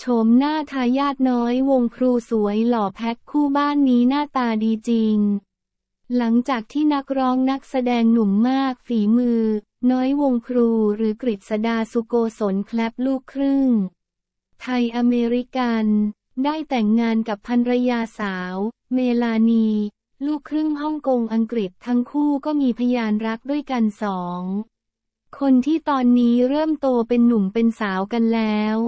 โฉมหน้าทายาทน้อยวงครูสวยหล่อ แพ็คคู่บ้านนี้หน้าตาดีจริง หลังจากที่นักร้องนักแสดงหนุ่มมากฝีมือ น้อยวงครูหรือกฤษดาสุโกศลแคลบลูกครึ่ง ไทยอเมริกัน ได้แต่งงานกับภรรยาสาว เมลานี ลูกครึ่งฮ่องกงอังกฤษทั้งคู่ก็มีพยานรักด้วยกันสองคนที่ตอนนี้เริ่มโตเป็นหนุ่มเป็นสาวกันแล้ว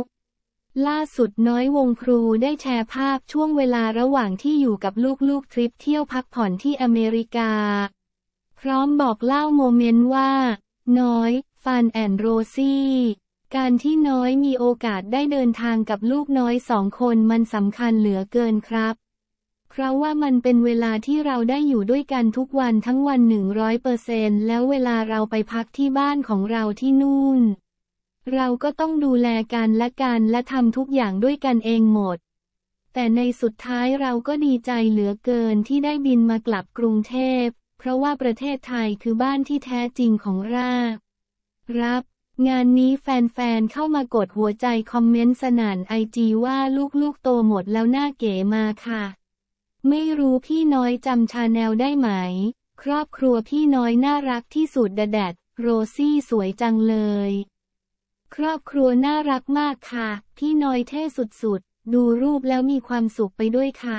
ล่าสุดน้อยวงครูได้แชร์ภาพช่วงเวลาระหว่างที่อยู่กับลูกๆทริป เที่ยวพักผ่อนที่อเมริกา พร้อมบอกเล่าโมเมนต์ว่า น้อยฟันแอนโรซี่การที่น้อยมีโอกาสได้เดินทางกับลูกน้อยสองคนมันสำคัญเหลือเกินครับเพราะว่ามันเป็นเวลาที่เราได้อยู่ด้วยกันทุกวันทั้งวันหนึ่งร้อยเปอร์เซนแล้วเวลาเราไปพักที่บ้านของเราที่นู่นเราก็ต้องดูแลกันและกันและทำทุกอย่างด้วยกันเองหมด แต่ในสุดท้ายเราก็ดีใจเหลือเกินที่ได้บินมากลับกรุงเทพ เพราะว่าประเทศไทยคือบ้านที่แท้จริงของรากรับ งานนี้แฟนๆเข้ามากดหัวใจคอมเมนต์สนานไอจีว่าลูกๆโตหมดแล้วหน้าเก๋มาค่ะ ไม่รู้พี่น้อยจำชาแนลได้ไหม ครอบครัวพี่น้อยน่ารักที่สุดดแดด โรซี่สวยจังเลยครอบครัวน่ารักมากค่ะ พี่น้อยเท่สุดๆ ดูรูปแล้วมีความสุขไปด้วยค่ะ